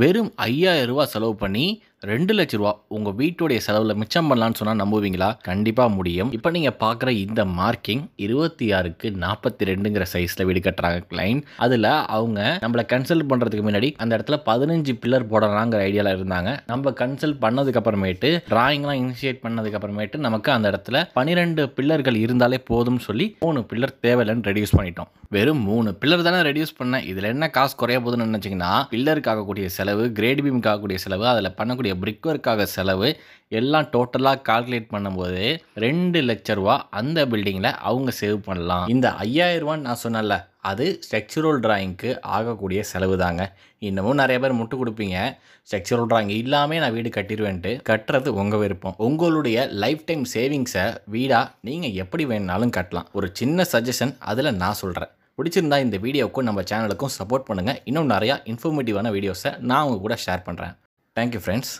வெறும் ஐயாயிரம் ரூபா செலவு பண்ணி ரெண்டு லட்ச ரூபா உங்கள் வீட்டுடைய செலவில் மிச்சம் பண்ணலான்னு சொன்னால் நம்புவீங்களா கண்டிப்பாக முடியும் இப்போ நீங்கள் பார்க்குற இந்த மார்க்கிங் இருபத்தி ஆறுக்கு நாற்பத்தி ரெண்டுங்கிற சைஸில் வீடு கட்டுறாங்க கிளைண்ட் அதில் அவங்க நம்மளை கன்சல்ட் பண்ணுறதுக்கு முன்னாடி அந்த இடத்துல பதினஞ்சு பில்லர் போடுறாங்கிற ஐடியாவில் இருந்தாங்க நம்ம கன்சல்ட் பண்ணதுக்கப்புறமேட்டு ட்ராயிங்லாம் இனிஷியேட் பண்ணதுக்கப்புறமேட்டு நமக்கு அந்த இடத்துல பன்னிரெண்டு பில்லர்கள் இருந்தாலே போதும் சொல்லி மூணு பில்லர் தேவையில்லைன்னு ரெடியூஸ் பண்ணிட்டோம் வெறும் மூணு பில்லர் தானே ரெடியூஸ் பண்ணேன் இதில் என்ன காசு குறைய போதுன்னு நினச்சிங்கன்னா பில்லருக்கு ஆகக்கூடிய செலவு கிரேட் பீமுக்கு ஆகக்கூடிய செலவு அதில் பண்ணக்கூடிய பண்ணக்கூடிய பிரிக் ஒர்க்காக செலவு எல்லாம் டோட்டலாக கால்குலேட் பண்ணும்போது ரெண்டு லட்ச ரூபா அந்த பில்டிங்கில் அவங்க சேவ் பண்ணலாம் இந்த ஐயாயிரரூவான்னு நான் சொன்னல அது ஸ்ட்ரக்சுரல் ட்ராயிங்க்கு ஆகக்கூடிய செலவு தாங்க இன்னமும் நிறைய பேர் முட்டு கொடுப்பீங்க ஸ்ட்ரக்சுரல் ட்ராயிங் இல்லாமல் நான் வீடு கட்டிடுவேன்ட்டு கட்டுறது உங்கள் விருப்பம் உங்களுடைய லைஃப் டைம் சேவிங்ஸை வீடாக நீங்கள் எப்படி வேணுனாலும் கட்டலாம் ஒரு சின்ன சஜஷன் அதில் நான் சொல்கிறேன் பிடிச்சிருந்தா இந்த வீடியோவுக்கும் நம்ம சேனலுக்கும் சப்போர்ட் பண்ணுங்கள் இன்னும் நிறையா இன்ஃபர்மேட்டிவான வீடியோஸை நான் உங்கள் கூட ஷேர் பண்ணுறேன் Thank you, friends.